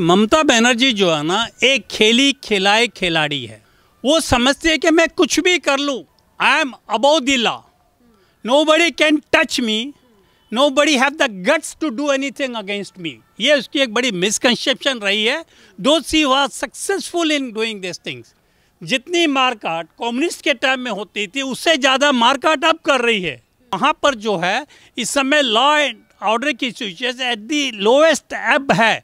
ममता बनर्जी जो है ना एक खेली खिलाए खिलाड़ी है वो समझती है कि मैं कुछ भी कर लूँ I am above the nobody can touch me nobody have the guts to do anything against me ये उसकी एक बड़ी मिसकनसेप्शन रही है though she was successful in doing this things जितनी मारकाट कम्युनिस्ट के टाइम में होती थी उससे ज़्यादा मारकाट अब कर रही है वहाँ पर जो है इस समय लॉ एंड ऑर्डर की situation at the lowest ebb है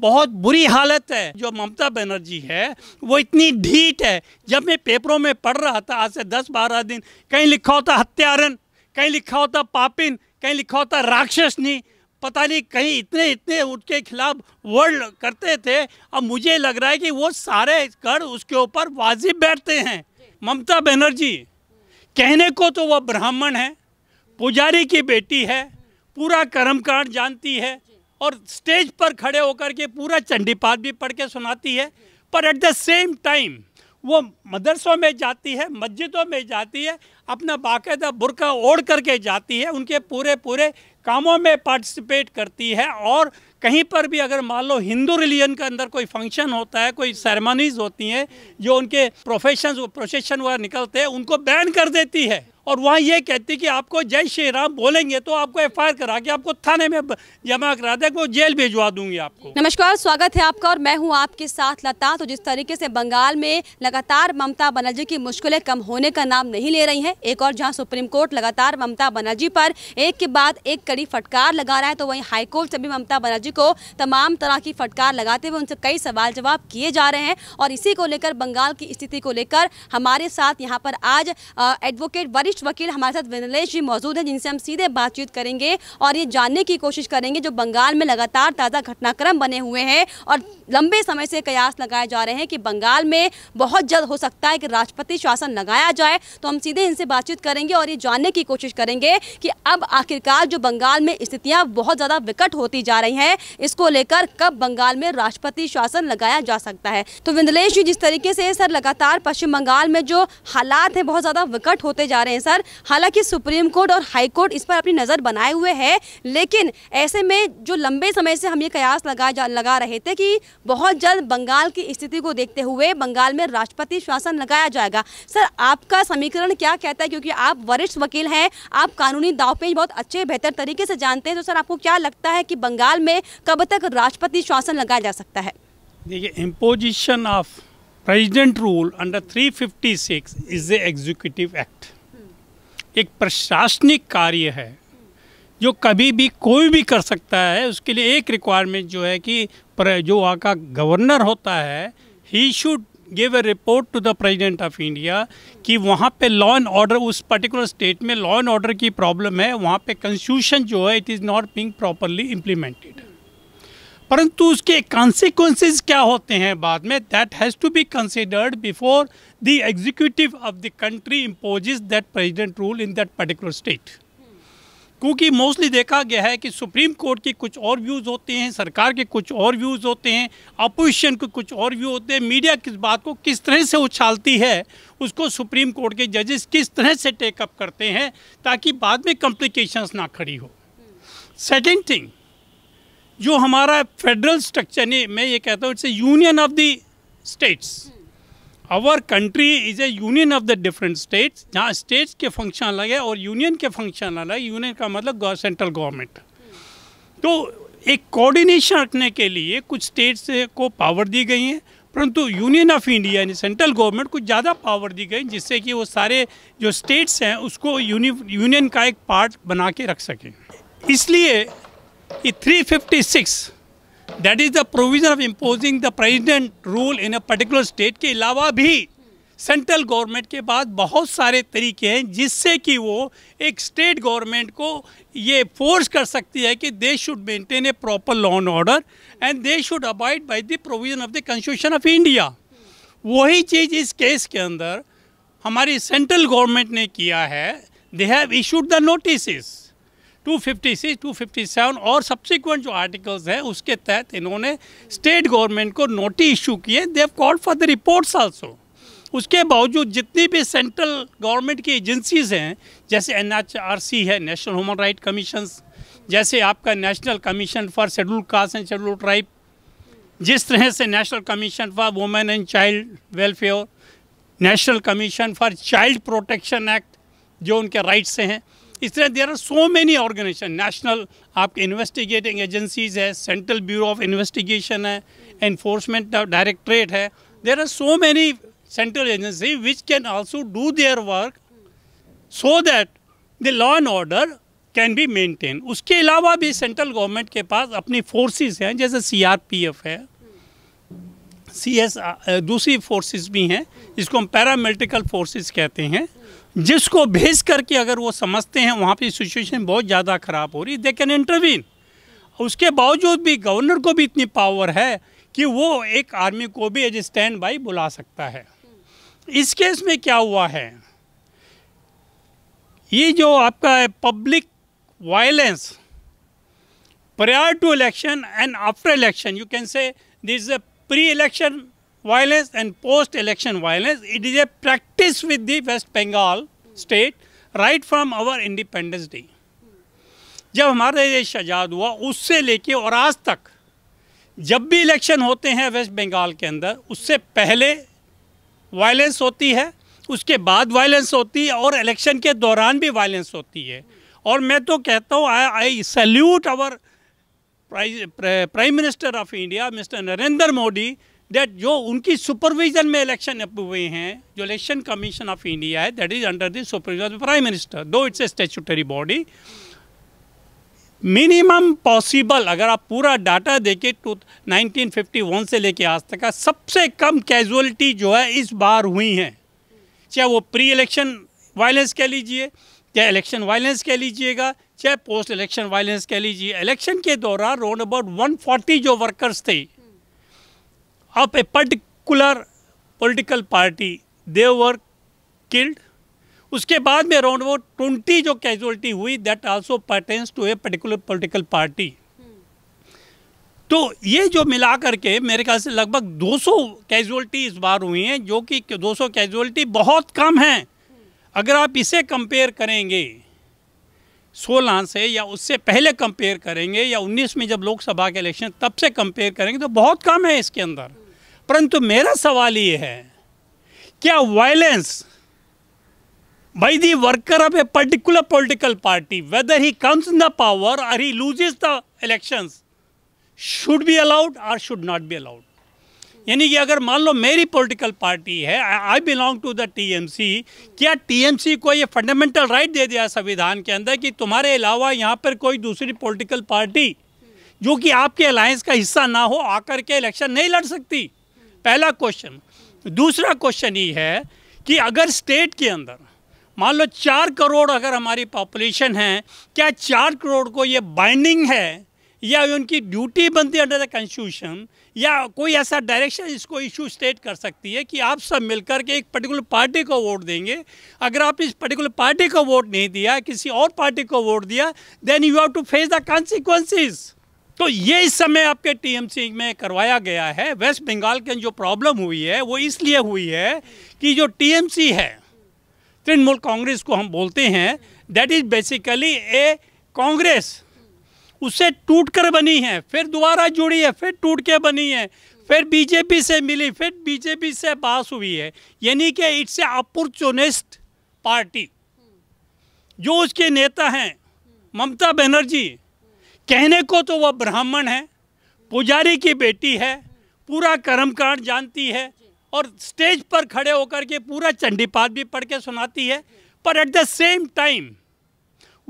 बहुत बुरी हालत है जो ममता बनर्जी है वो इतनी ढीठ है जब मैं पेपरों में पढ़ रहा था आज से दस बारह दिन कहीं लिखा होता हत्यारण कहीं लिखा होता पापिन कहीं लिखा होता राक्षसनी पता नहीं कहीं इतने इतने उनके खिलाफ वर्ड करते थे अब मुझे लग रहा है कि वो सारे कर उसके ऊपर वाजिब बैठते हैं ममता बनर्जी कहने को तो वह ब्राह्मण है पुजारी की बेटी है पूरा कर्मकांड जानती है और स्टेज पर खड़े होकर के पूरा चंडीपाद भी पढ़ के सुनाती है पर एट द सेम टाइम वो मदरसों में जाती है मस्जिदों में जाती है अपना बाकायदा बुरका ओढ़ करके जाती है उनके पूरे पूरे कामों में पार्टिसिपेट करती है और कहीं पर भी अगर मान लो हिंदू रिलीजन के अंदर कोई फंक्शन होता है कोई सेरेमनीज होती हैं जो उनके प्रोफेशन प्रोसेशन वगैरह निकलते हैं उनको बैन कर देती है और वहाँ ये कहती कि आपको जय श्री राम बोलेंगे तो आपको एफ करा के आपको थाने में जमा करा दे वो जेल भिजवा दूंगी आपको नमस्कार स्वागत है आपका और मैं हूँ आपके साथ लता तो जिस तरीके से बंगाल में लगातार ममता बनर्जी की मुश्किलें कम होने का नाम नहीं ले रही हैं एक और जहाँ सुप्रीम कोर्ट लगातार ममता बनर्जी पर एक के बाद एक कड़ी फटकार लगा रहा है तो वहीं हाईकोर्ट से भी ममता बनर्जी को तमाम तरह की फटकार लगाते हुए उनसे कई सवाल जवाब किए जा रहे हैं और इसी को लेकर बंगाल की स्थिति को लेकर हमारे साथ यहाँ पर आज एडवोकेट वरिष्ठ वरिष्ठ वकील हमारे साथ विनलेश जी मौजूद हैं जिनसे हम सीधे बातचीत करेंगे और ये जानने की कोशिश करेंगे जो बंगाल में लगातार ताज़ा घटनाक्रम बने हुए हैं और लंबे समय से कयास लगाए जा रहे हैं कि बंगाल में बहुत जल्द हो सकता है कि राष्ट्रपति शासन लगाया जाए तो हम सीधे इनसे बातचीत करेंगे और ये जानने की कोशिश करेंगे कि अब आखिरकार जो बंगाल में स्थितियाँ बहुत ज़्यादा विकट होती जा रही हैं इसको लेकर कब बंगाल में राष्ट्रपति शासन लगाया जा सकता है तो विंदलेश जी जिस तरीके से सर लगातार पश्चिम बंगाल में जो हालात हैं बहुत ज़्यादा विकट होते जा रहे हैं सर हालांकि सुप्रीम कोर्ट और हाई कोर्ट इस पर अपनी नज़र बनाए हुए है लेकिन ऐसे में जो लंबे समय से हम ये कयास लगा लगा रहे थे कि बहुत जल्द बंगाल की स्थिति को देखते हुए बंगाल में राष्ट्रपति शासन लगाया जाएगा सर आपका समीकरण क्या कहता है क्योंकि आप वरिष्ठ वकील हैं आप कानूनी दावपेच बहुत अच्छे बेहतर तरीके से जानते हैं तो सर आपको क्या लगता है कि बंगाल में कब तक राष्ट्रपति शासन लगाया जा सकता है देखिए imposition of president rule under 356 is the executive act एक प्रशासनिक कार्य है जो कभी भी कोई भी कर सकता है उसके लिए एक रिक्वायरमेंट जो है कि जो वहाँ का गवर्नर होता है he should give a report to the president of India कि वहाँ पे लॉ एंड ऑर्डर उस पर्टिकुलर स्टेट में लॉ एंड ऑर्डर की प्रॉब्लम है वहाँ पे कंस्टिट्यूशन जो है it is not being properly implemented परंतु उसके कॉन्सिक्वेंसेज क्या होते हैं बाद में that has to be considered before the executive of the country imposes that president rule in that particular state क्योंकि मोस्टली देखा गया है कि सुप्रीम कोर्ट के कुछ और व्यूज़ होते हैं सरकार के कुछ और व्यूज़ होते हैं अपोजिशन के कुछ और व्यू होते हैं मीडिया किस बात को किस तरह से उछालती है उसको सुप्रीम कोर्ट के जजेस किस तरह से टेकअप करते हैं ताकि बाद में कॉम्प्लिकेशंस ना खड़ी हो सेकेंड थिंग जो हमारा फेडरल स्ट्रक्चर नहीं मैं ये कहता हूँ it's a union of the states our country is a union of the different states जहाँ स्टेट्स के फंक्शन अलग है और यूनियन के फंक्शन अलग है यूनियन का मतलब सेंट्रल गवर्नमेंट तो एक कोऑर्डिनेशन रखने के लिए कुछ स्टेट्स को पावर दी गई हैं परंतु यूनियन ऑफ इंडिया यानी सेंट्रल गवर्नमेंट को ज़्यादा पावर दी गई जिससे कि वो सारे जो स्टेट्स हैं उसको यूनियन का एक पार्ट बना के रख सकें इसलिए 356 that is the provision of imposing the president rule in a particular state के अलावा भी सेंट्रल गवर्नमेंट के पास बहुत सारे तरीके हैं जिससे कि वो एक स्टेट गवर्नमेंट को ये फोर्स कर सकती है कि they should maintain a proper law and order and they should abide by the provision of the constitution of India वही चीज़ इस केस के अंदर हमारी सेंट्रल गवर्नमेंट ने किया है they have issued the notice 256, 257 और सब्सिक्वेंट जो आर्टिकल्स हैं उसके तहत इन्होंने स्टेट गवर्नमेंट को नोटिस इशू किए they've call for the reports also उसके बावजूद जितनी भी सेंट्रल गवर्नमेंट की एजेंसीज हैं जैसे एन है नेशनल ह्यूमन राइट कमीशन जैसे आपका national commission for schedule caste and schedule tribe जिस तरह से national commission for women and child welfare national commission for child protection act जो उनके राइट्स हैं इस तरह there are so many organisation national आपके इन्वेस्टिगेटिंग एजेंसीज है सेंट्रल ब्यूरो ऑफ इन्वेस्टिगेशन है इन्फोर्समेंट डायरेक्ट्रेट है there are so many central agency which can also do their work so that the law and order can be maintain उसके अलावा भी central government के पास अपनी forces हैं जैसे सी आर पी एफ है सी एस दूसरी फोर्सेज भी हैं जिसको हम पैरामिलिटिकल फोर्सेज कहते हैं जिसको भेज करके अगर वो समझते हैं वहाँ पे सिचुएशन बहुत ज़्यादा ख़राब हो रही दे कैन इंटरवीन उसके बावजूद भी गवर्नर को भी इतनी पावर है कि वो एक आर्मी को भी एज स्टैंड बाई बुला सकता है इस केस में क्या हुआ है ये जो आपका है public violence prior to election and after election you can say this is a pre election violence and post-election violence. It is a practice with the West Bengal state right from our independence day. जब हमारा देश आज़ाद हुआ उससे लेके और आज तक जब भी इलेक्शन होते हैं वेस्ट बंगाल के अंदर उससे पहले वायलेंस होती है उसके बाद वायलेंस होती है और इलेक्शन के दौरान भी वायलेंस होती है और मैं तो कहता हूँ I I salute our prime minister of India mister Narendra Modi that जो उनकी सुपरविजन में इलेक्शन हुए हैं जो इलेक्शन कमीशन ऑफ इंडिया है that is under the supervision prime minister though it's a statutory body minimum possible अगर आप पूरा डाटा देखें टू 1951 से लेके आज तक का सबसे कम कैजुअलिटी जो है इस बार हुई हैं चाहे वो प्री इलेक्शन वायलेंस कह लीजिए चाहे इलेक्शन वायलेंस कह लीजिएगा चाहे पोस्ट इलेक्शन वायलेंस कह लीजिए इलेक्शन के दौरान राउंड अबाउट 140 जो वर्कर्स थे of a particular political party, they were killed. उसके बाद में अराउंड वो ट्वेंटी जो कैजुअलिटी हुई that also pertains to a particular political party तो ये जो मिला करके मेरे ख्याल से लगभग 200 कैजुअलिटी इस बार हुई हैं जो कि 200 कैजुअलिटी बहुत कम हैं अगर आप इसे कंपेयर करेंगे 16 से या उससे पहले कंपेयर करेंगे या 19 में जब लोकसभा के इलेक्शन तब से कंपेयर करेंगे तो बहुत कम है इसके अंदर परंतु मेरा सवाल ये है क्या violence by the worker of a particular political party whether he comes in the power or he loses the election should be allowed or should not be allowed यानी कि अगर मान लो मेरी पोलिटिकल पार्टी है I belong to the T M C क्या TMC को ये फंडामेंटल राइट right दे दिया संविधान के अंदर कि तुम्हारे अलावा यहाँ पर कोई दूसरी पोलिटिकल पार्टी जो कि आपके अलायंस का हिस्सा ना हो आकर के इलेक्शन नहीं लड़ सकती पहला क्वेश्चन दूसरा क्वेश्चन ये है कि अगर स्टेट के अंदर मान लो चार करोड़ अगर हमारी पॉपुलेशन है क्या चार करोड़ को ये बाइंडिंग है या उनकी ड्यूटी बनती है अंडर द कॉन्स्टिट्यूशन या कोई ऐसा डायरेक्शन इसको इशू स्टेट कर सकती है कि आप सब मिलकर के एक पर्टिकुलर पार्टी को वोट देंगे अगर आप इस पर्टिकुलर पार्टी को वोट नहीं दिया किसी और पार्टी को वोट दिया then you have to face the consequences तो ये इस समय आपके टीएमसी में करवाया गया है वेस्ट बंगाल के जो प्रॉब्लम हुई है वो इसलिए हुई है कि जो टीएमसी है तृणमूल कांग्रेस को हम बोलते हैं that is basically a Congress उससे टूट कर बनी है फिर दोबारा जुड़ी है फिर टूट के बनी है फिर बीजेपी से मिली फिर बीजेपी से पास हुई है यानी कि इट्स ए अपॉर्चुनिस्ट पार्टी जो उसके नेता हैं ममता बनर्जी कहने को तो वह ब्राह्मण है पुजारी की बेटी है पूरा कर्मकांड जानती है और स्टेज पर खड़े होकर के पूरा चंडीपाद भी पढ़ के सुनाती है पर एट द सेम टाइम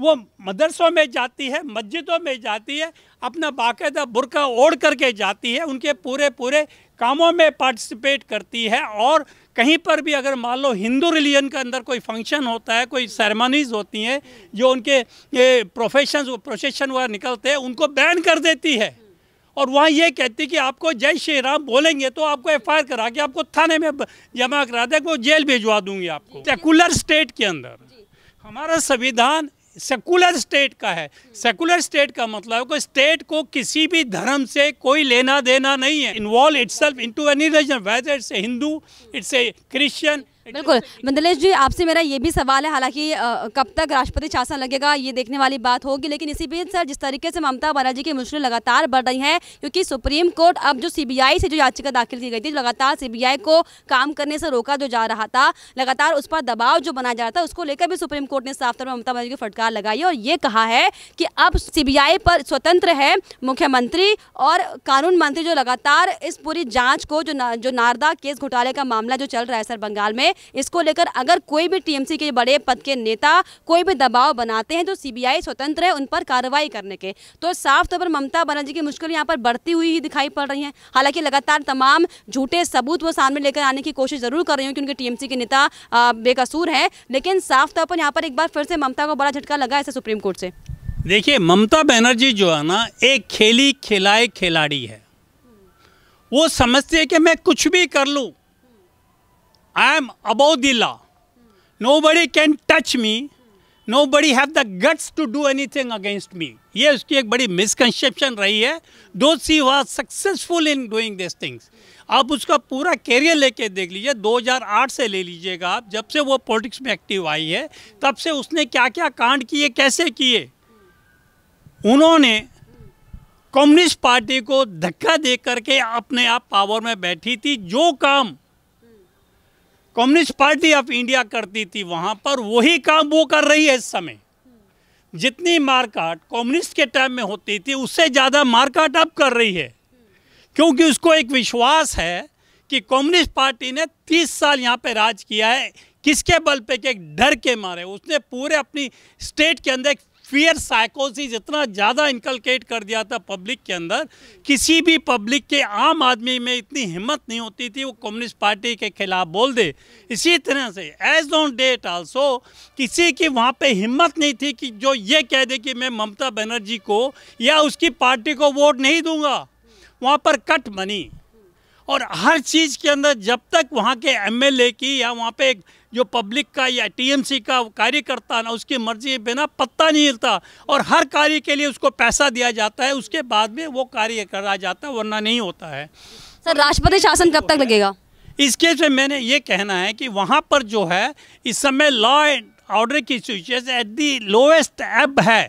वो मदरसों में जाती है मस्जिदों में जाती है अपना बाकायदा बुरका ओढ़ करके जाती है उनके पूरे पूरे कामों में पार्टिसिपेट करती है और कहीं पर भी अगर मान लो हिंदू रिलीजन के अंदर कोई फंक्शन होता है कोई सेरेमनीज होती हैं जो उनके ये प्रोफेशन प्रोसेशन वगैरह निकलते हैं उनको बैन कर देती है और वहाँ ये कहती कि आपको जय श्री राम बोलेंगे तो आपको एफ आई करा के आपको थाने में जमा करा दे वो जेल भिजवा दूंगी आपको सेकुलर स्टेट के अंदर हमारा संविधान सेकुलर स्टेट का है सेकुलर स्टेट का मतलब को स्टेट को किसी भी धर्म से कोई लेना देना नहीं है involve it's into any religion whether it's a Hindu it's a Christian बिल्कुल मंदलेश जी आपसे मेरा ये भी सवाल है हालांकि कब तक राष्ट्रपति शासन लगेगा ये देखने वाली बात होगी लेकिन इसी बीच सर जिस तरीके से ममता बनर्जी की मुश्किल लगातार बढ़ रही हैं क्योंकि सुप्रीम कोर्ट अब जो सीबीआई से जो याचिका दाखिल की गई थी लगातार सीबीआई को काम करने से रोका जो जा रहा था लगातार उस पर दबाव जो बनाया जा रहा था उसको लेकर भी सुप्रीम कोर्ट ने साफ तौर पर ममता बनर्जी की फटकार लगाई और ये कहा है कि अब सी पर स्वतंत्र है मुख्यमंत्री और कानून मंत्री जो लगातार इस पूरी जाँच को जो जो नारदा केस घोटाले का मामला जो चल रहा है सर बंगाल में इसको लेकर अगर कोई भी टीएमसी के बड़े पद के नेता कोई भी दबाव बनाते हैं तो सीबीआई स्वतंत्र है उन पर कार्रवाई करने के तो साफ तौर पर ममता बनर्जी की मुश्किल यहाँ पर बढ़ती हुई ही दिखाई पड़ रही है हालांकि लगातार तमाम झूठे सबूत वो सामने लेकर आने की कोशिश जरूर कर रही हूँ क्योंकि टीएमसी के नेता बेकसूर है लेकिन साफ तौर पर यहाँ पर एक बार फिर से ममता को बड़ा झटका लगा ऐसे सुप्रीम कोर्ट से देखिए ममता बनर्जी जो है ना एक खेली खिलाए खिलाड़ी है वो समझती है कि मैं कुछ भी कर लूं I am above the law. Nobody can touch me. Nobody have the guts to do anything against me. ये उसकी एक बड़ी मिसकनसेप्शन रही है though she was successful in doing this things आप उसका पूरा कैरियर लेके देख लीजिए 2008 से ले लीजिएगा आप जब से वो पॉलिटिक्स में एक्टिव आई है तब से उसने क्या क्या कांड किए कैसे किए उन्होंने कम्युनिस्ट पार्टी को धक्का दे करके अपने आप पावर में बैठी थी जो काम कम्युनिस्ट पार्टी ऑफ इंडिया करती थी वहाँ पर वही काम वो कर रही है इस समय जितनी मारकाट कम्युनिस्ट के टाइम में होती थी उससे ज़्यादा मारकाट अब कर रही है क्योंकि उसको एक विश्वास है कि कम्युनिस्ट पार्टी ने 30 साल यहाँ पे राज किया है किसके बल पे कि एक डर के मारे उसने पूरे अपनी स्टेट के अंदर एक फियर साइकोसिस इतना ज़्यादा इनकलकेट कर दिया था पब्लिक के अंदर किसी भी पब्लिक के आम आदमी में इतनी हिम्मत नहीं होती थी वो कम्युनिस्ट पार्टी के खिलाफ बोल दे इसी तरह से एज ऑन डेट आल्सो किसी की वहाँ पे हिम्मत नहीं थी कि जो ये कह दे कि मैं ममता बनर्जी को या उसकी पार्टी को वोट नहीं दूंगा वहाँ पर कट मनी और हर चीज़ के अंदर जब तक वहाँ के एमएलए की या वहाँ पे जो पब्लिक का या टीएमसी का कार्यकर्ता ना उसकी मर्जी बिना पत्ता नहीं हिलता और हर कार्य के लिए उसको पैसा दिया जाता है उसके बाद में वो कार्य करा जाता है वरना नहीं होता है सर राष्ट्रपति शासन कब तक लगेगा इसके से मैंने ये कहना है कि वहाँ पर जो है इस समय लॉ एंड ऑर्डर की situation at the lowest ebb है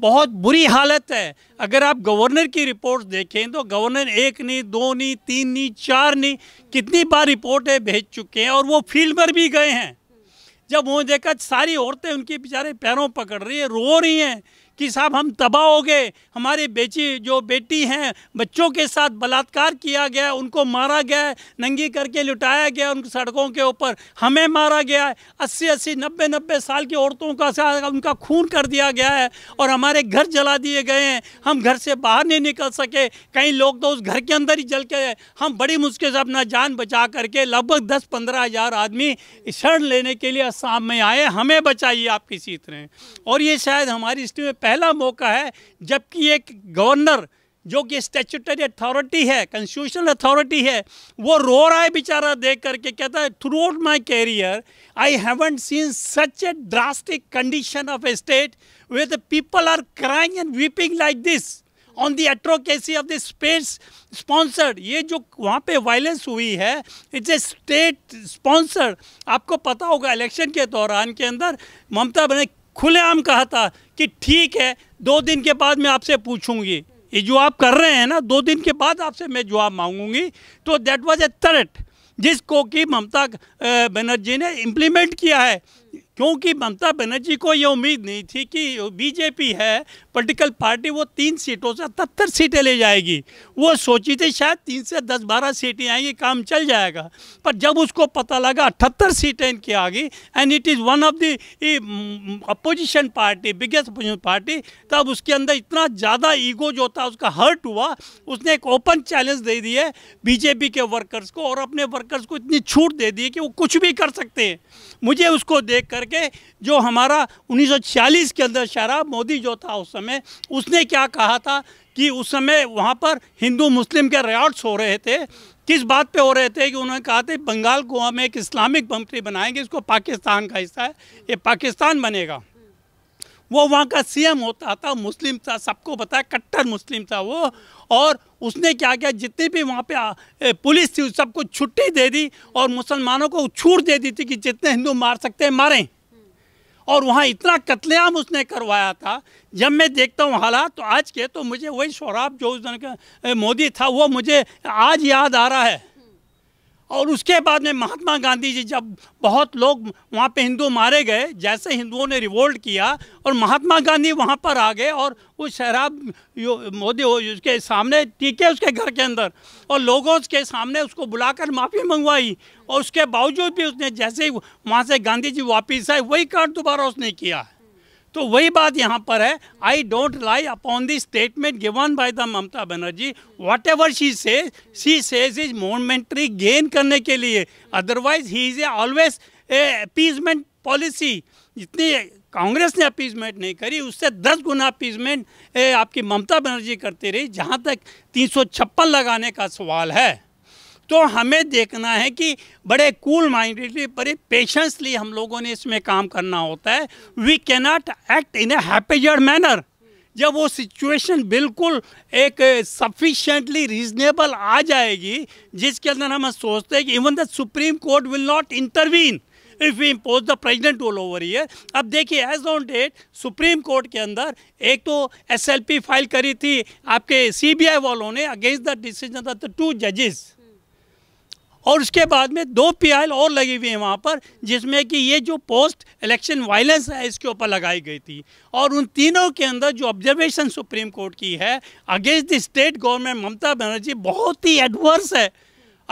बहुत बुरी हालत है अगर आप गवर्नर की रिपोर्ट देखें तो गवर्नर एक नहीं दो नहीं तीन नहीं चार नहीं कितनी बार रिपोर्टें भेज चुके हैं और वो फील्ड पर भी गए हैं जब वो देखा सारी औरतें उनके बेचारे पैरों पकड़ रही है रो रही हैं कि साहब हम तबाह हो गए हमारे बेची जो बेटी हैं बच्चों के साथ बलात्कार किया गया उनको मारा गया है नंगी करके लुटाया गया उन सड़कों के ऊपर हमें मारा गया है अस्सी अस्सी नब्बे नब्बे साल की औरतों का उनका खून कर दिया गया है और हमारे घर जला दिए गए हैं हम घर से बाहर नहीं निकल सके कई लोग तो उस घर के अंदर ही जल के हम बड़ी मुश्किल से अपना जान बचा करके लगभग दस पंद्रह हज़ार आदमी शरण लेने के लिए असम में आए हमें बचाइए आप किसी तरह और ये शायद हमारी हिस्ट्री में पहला मौका है जबकि एक गवर्नर जो कि स्टेचुटरी अथॉरिटी है कॉन्स्टिट्यूशनल अथॉरिटी है वो रो रहा है बेचारा देख करके कहता है throughout my career I haven't seen such a drastic condition of a state way the people are crying and weeping like this on the atrocity of the space sponsored ये जो वहाँ पे वायलेंस हुई है it's a state sponsored आपको पता होगा election के दौरान के अंदर ममता बनर्जी खुलेआम कहा था कि ठीक है दो दिन के बाद मैं आपसे पूछूंगी ये जो आप कर रहे हैं ना दो दिन के बाद आपसे मैं जवाब मांगूंगी तो देट वॉज ए थ्रेट जिसको कि ममता बनर्जी ने इम्प्लीमेंट किया है क्योंकि ममता बनर्जी को ये उम्मीद नहीं थी कि बीजेपी है पोलिटिकल पार्टी वो तीन सीटों से सतहत्तर सीटें ले जाएगी वो सोची थी शायद तीन से दस बारह सीटें आएंगी काम चल जाएगा पर जब उसको पता लगा अठहत्तर सीटें इनकी आ गई and it is one of the opposition party biggest opposition party तब उसके अंदर इतना ज़्यादा ईगो जो था उसका हर्ट हुआ उसने एक ओपन चैलेंज दे दिए बीजेपी के वर्कर्स को और अपने वर्कर्स को इतनी छूट दे दी कि वो कुछ भी कर सकते हैं मुझे उसको देख कर करके जो हमारा 1940 के अंदर शराब मोदी जो था उस समय उसने क्या कहा था कि उस समय वहाँ पर हिंदू मुस्लिम के रियाट्स हो रहे थे किस बात पे हो रहे थे कि उन्होंने कहा था बंगाल गोवा में एक इस्लामिक कंपनी बनाएंगे इसको पाकिस्तान का हिस्सा है ये पाकिस्तान बनेगा वो वहाँ का सीएम होता था मुस्लिम था सबको बताया कट्टर मुस्लिम था वो और उसने क्या किया जितनी भी वहाँ पे पुलिस थी सबको छुट्टी दे दी और मुसलमानों को छूट दे दी थी कि जितने हिंदू मार सकते हैं मारें और वहाँ इतना कत्लेआम उसने करवाया था जब मैं देखता हूँ हालात तो आज के तो मुझे वही शराब जो उस दिन का मोदी था वो मुझे आज याद आ रहा है और उसके बाद में महात्मा गांधी जी जब बहुत लोग वहाँ पे हिंदू मारे गए जैसे हिंदुओं ने रिवोल्ट किया और महात्मा गांधी वहाँ पर आ गए और उस शराब मोदी उसके सामने टीके उसके घर के अंदर और लोगों के सामने उसको बुलाकर माफ़ी मंगवाई और उसके बावजूद भी उसने जैसे ही वहाँ से गांधी जी वापिस आए वही कार्ड दोबारा उसने किया है तो वही बात यहाँ पर है I don't lie upon the statement given by the Mamata Banerjee whatever she say she says is momentary gain करने के लिए otherwise he is a always a appeasement policy जितनी कांग्रेस ने अपीजमेंट नहीं करी उससे दस गुना अपीजमेंट आपकी ममता बनर्जी करती रही जहाँ तक तीन लगाने का सवाल है तो हमें देखना है कि बड़े कूल माइंडेडली बड़े पेशेंसली हम लोगों ने इसमें काम करना होता है we cannot act in a haphazard manner जब वो सिचुएशन बिल्कुल एक सफिशेंटली रीजनेबल आ जाएगी जिसके अंदर हम सोचते हैं कि even the supreme court will not intervene if we impose the president all over year अब देखिए as on date supreme court के अंदर एक तो एसएलपी फाइल करी थी आपके सीबीआई वालों ने against the decision of the two जजेस और उसके बाद में दो पीआईएल और लगी हुई है वहाँ पर जिसमें कि ये जो पोस्ट इलेक्शन वायलेंस है इसके ऊपर लगाई गई थी और उन तीनों के अंदर जो ऑब्जर्वेशन सुप्रीम कोर्ट की है against the state government Mamata Banerjee बहुत ही एडवर्स है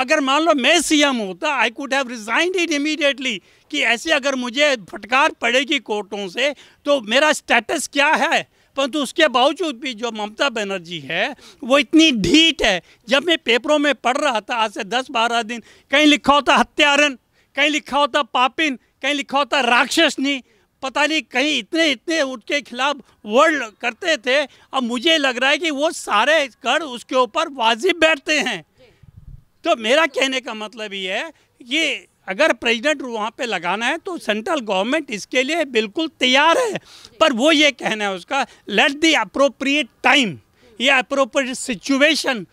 अगर मान लो मैं सीएम होता I could have resigned it immediately कि ऐसे अगर मुझे फटकार पड़ेगी कोर्टों से तो मेरा स्टेटस क्या है परंतु उसके बावजूद भी जो ममता बनर्जी है वो इतनी ढीट है जब मैं पेपरों में पढ़ रहा था आज से दस बारह दिन कहीं लिखा होता हत्यारण कहीं लिखा होता पापिन कहीं लिखा होता राक्षसनी पता नहीं कहीं इतने इतने उनके खिलाफ वर्ड करते थे अब मुझे लग रहा है कि वो सारे कर उसके ऊपर वाजिब बैठते हैं तो मेरा कहने का मतलब ये है कि अगर प्रेसिडेंट वहाँ पे लगाना है तो सेंट्रल गवर्नमेंट इसके लिए बिल्कुल तैयार है पर वो ये कहना है उसका लेट दी अप्रोप्रिएट टाइम ये अप्रोप्रिएट सिचुएशन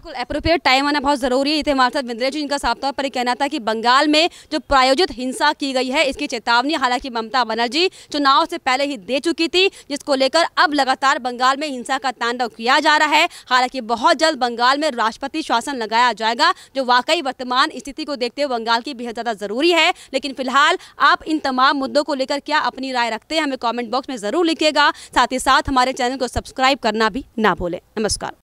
बिल्कुल अप्रोप्रिएट टाइम आना बहुत ज़रूरी है इतने हमारे साथ बिंद्रे जी इनका साफ तौर पर कहना था कि बंगाल में जो प्रायोजित हिंसा की गई है इसकी चेतावनी हालांकि ममता बनर्जी चुनाव से पहले ही दे चुकी थी जिसको लेकर अब लगातार बंगाल में हिंसा का तांडव किया जा रहा है हालांकि बहुत जल्द बंगाल में राष्ट्रपति शासन लगाया जाएगा जो वाकई वर्तमान स्थिति को देखते हुए बंगाल की बेहद ज़्यादा ज़रूरी है लेकिन फिलहाल आप इन तमाम मुद्दों को लेकर क्या अपनी राय रखते हैं हमें कॉमेंट बॉक्स में ज़रूर लिखेगा साथ ही साथ हमारे चैनल को सब्सक्राइब करना भी ना भूलें नमस्कार